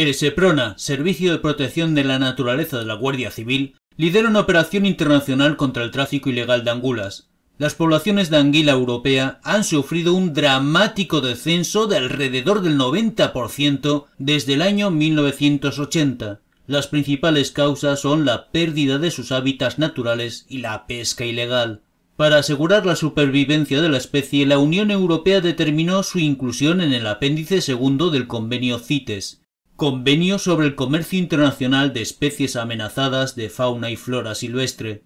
El SEPRONA, Servicio de Protección de la Naturaleza de la Guardia Civil, lidera una operación internacional contra el tráfico ilegal de angulas. Las poblaciones de anguila europea han sufrido un dramático descenso de alrededor del 90% desde el año 1980. Las principales causas son la pérdida de sus hábitats naturales y la pesca ilegal. Para asegurar la supervivencia de la especie, la Unión Europea determinó su inclusión en el apéndice segundo del convenio CITES, Convenio sobre el comercio internacional de especies amenazadas de fauna y flora silvestre,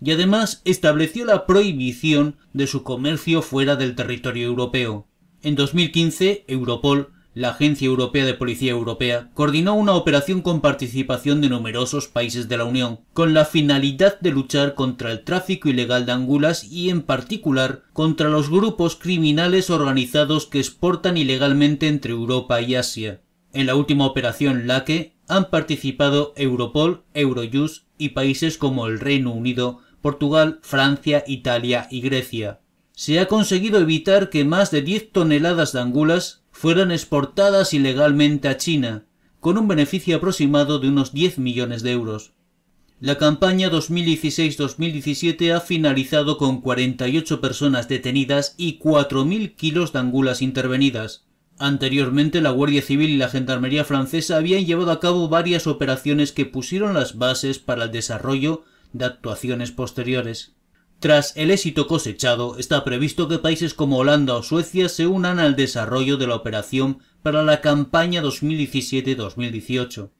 y además estableció la prohibición de su comercio fuera del territorio europeo. En 2015, Europol, la Agencia Europea de Policía Europea, coordinó una operación con participación de numerosos países de la Unión, con la finalidad de luchar contra el tráfico ilegal de angulas y, en particular, contra los grupos criminales organizados que exportan ilegalmente entre Europa y Asia. En la última operación Lake han participado Europol, Eurojust y países como el Reino Unido, Portugal, Francia, Italia y Grecia. Se ha conseguido evitar que más de 10 toneladas de angulas fueran exportadas ilegalmente a China, con un beneficio aproximado de unos 10 millones de euros. La campaña 2016-2017 ha finalizado con 48 personas detenidas y 4.000 kilos de angulas intervenidas. Anteriormente, la Guardia Civil y la Gendarmería francesa habían llevado a cabo varias operaciones que pusieron las bases para el desarrollo de actuaciones posteriores. Tras el éxito cosechado, está previsto que países como Holanda o Suecia se unan al desarrollo de la operación para la campaña 2017-2018.